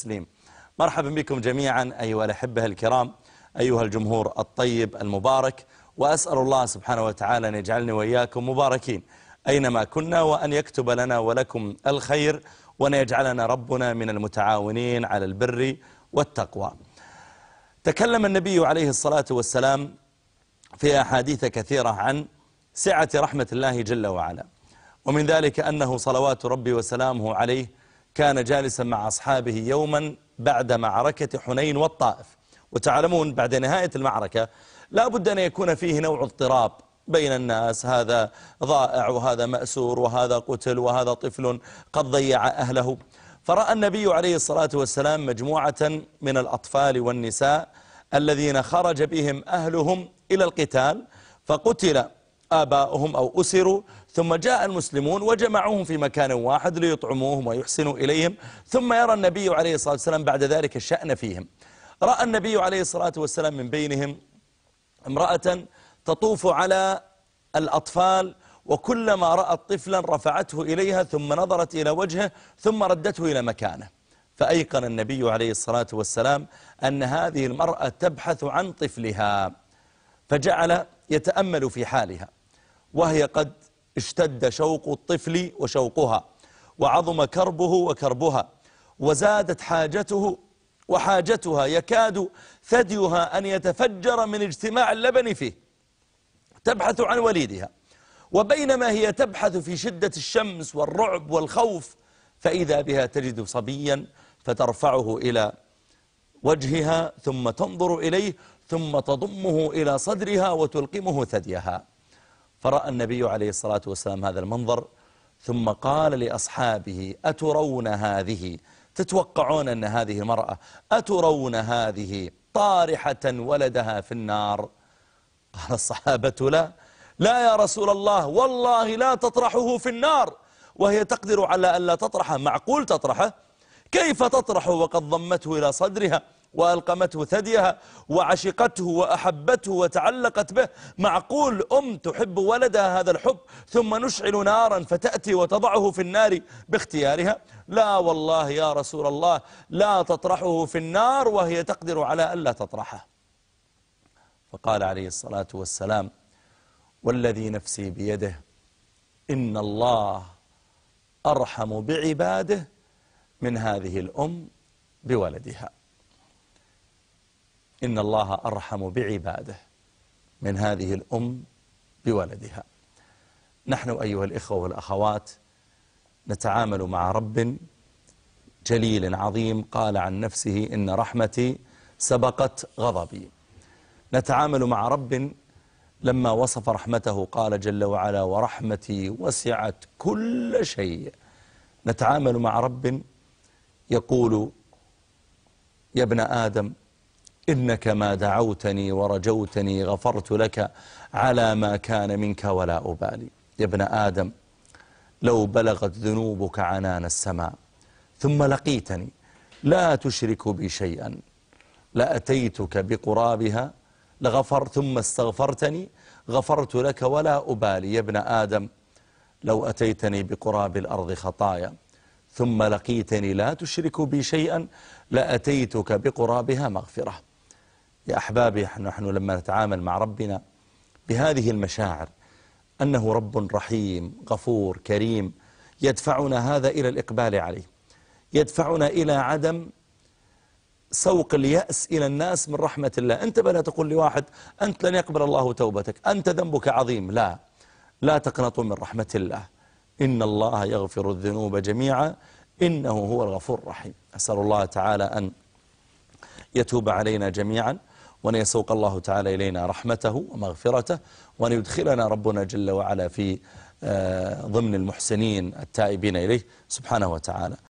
تسليم مرحبا بكم جميعا أيها الأحبة الكرام أيها الجمهور الطيب المبارك وأسأل الله سبحانه وتعالى أن يجعلني وإياكم مباركين أينما كنا وأن يكتب لنا ولكم الخير وأن يجعلنا ربنا من المتعاونين على البر والتقوى تكلم النبي عليه الصلاة والسلام في أحاديث كثيرة عن سعة رحمة الله جل وعلا ومن ذلك أنه صلوات ربي وسلامه عليه كان جالسا مع أصحابه يوما بعد معركة حنين والطائف وتعلمون بعد نهاية المعركة لا بد أن يكون فيه نوع اضطراب بين الناس هذا ضائع وهذا مأسور وهذا قتل وهذا طفل قد ضيع أهله فرأى النبي عليه الصلاة والسلام مجموعة من الأطفال والنساء الذين خرج بهم أهلهم إلى القتال فقتل آباؤهم أو أسروا ثم جاء المسلمون وجمعوهم في مكان واحد ليطعموهم ويحسنوا إليهم ثم يرى النبي عليه الصلاة والسلام بعد ذلك الشأن فيهم رأى النبي عليه الصلاة والسلام من بينهم امرأة تطوف على الأطفال وكلما رأت طفلا رفعته إليها ثم نظرت إلى وجهه ثم ردته إلى مكانه فأيقن النبي عليه الصلاة والسلام أن هذه المرأة تبحث عن طفلها فجعل يتأمل في حالها وهي قد اشتد شوق الطفل وشوقها وعظم كربه وكربها وزادت حاجته وحاجتها يكاد ثديها أن يتفجر من اجتماع اللبن فيه تبحث عن وليدها وبينما هي تبحث في شدة الشمس والرعب والخوف فإذا بها تجد صبيا فترفعه إلى وجهها ثم تنظر إليه ثم تضمه إلى صدرها وتلقمه ثديها فرأى النبي عليه الصلاة والسلام هذا المنظر ثم قال لأصحابه أترون هذه تتوقعون أن هذه المرأة أترون هذه طارحة ولدها في النار قال الصحابة لا لا يا رسول الله والله لا تطرحه في النار وهي تقدر على أن لا تطرحه معقول تطرحه كيف تطرحه وقد ضمته إلى صدرها وألقمته ثديها وعشقته وأحبته وتعلقت به معقول أم تحب ولدها هذا الحب ثم نشعل نارا فتأتي وتضعه في النار باختيارها لا والله يا رسول الله لا تطرحه في النار وهي تقدر على ألا تطرحه فقال عليه الصلاة والسلام والذي نفسي بيده إن الله أرحم بعباده من هذه الأم بولدها إن الله أرحم بعباده من هذه الأم بولدها نحن أيها الإخوة والأخوات نتعامل مع رب جليل عظيم قال عن نفسه إن رحمتي سبقت غضبي نتعامل مع رب لما وصف رحمته قال جل وعلا ورحمتي وسعت كل شيء نتعامل مع رب يقول يا ابن آدم إنك ما دعوتني ورجوتني غفرت لك على ما كان منك ولا أبالي يا ابن آدم لو بلغت ذنوبك عنان السماء ثم لقيتني لا تشرك بي شيئا لأتيتك بقرابها لغفر ثم استغفرتني غفرت لك ولا أبالي يا ابن آدم لو أتيتني بقراب الأرض خطايا ثم لقيتني لا تشرك بي شيئا لأتيتك بقرابها مغفرة يا أحبابي نحن لما نتعامل مع ربنا بهذه المشاعر أنه رب رحيم غفور كريم يدفعنا هذا إلى الإقبال عليه يدفعنا إلى عدم سوق اليأس إلى الناس من رحمة الله انتبه لا تقول لواحد أنت لن يقبل الله توبتك أنت ذنبك عظيم لا لا تقنطوا من رحمة الله إن الله يغفر الذنوب جميعا إنه هو الغفور الرحيم أسأل الله تعالى أن يتوب علينا جميعا وأن يسوق الله تعالى إلينا رحمته ومغفرته وأن يدخلنا ربنا جل وعلا في آه، ضمن المحسنين التائبين إليه سبحانه وتعالى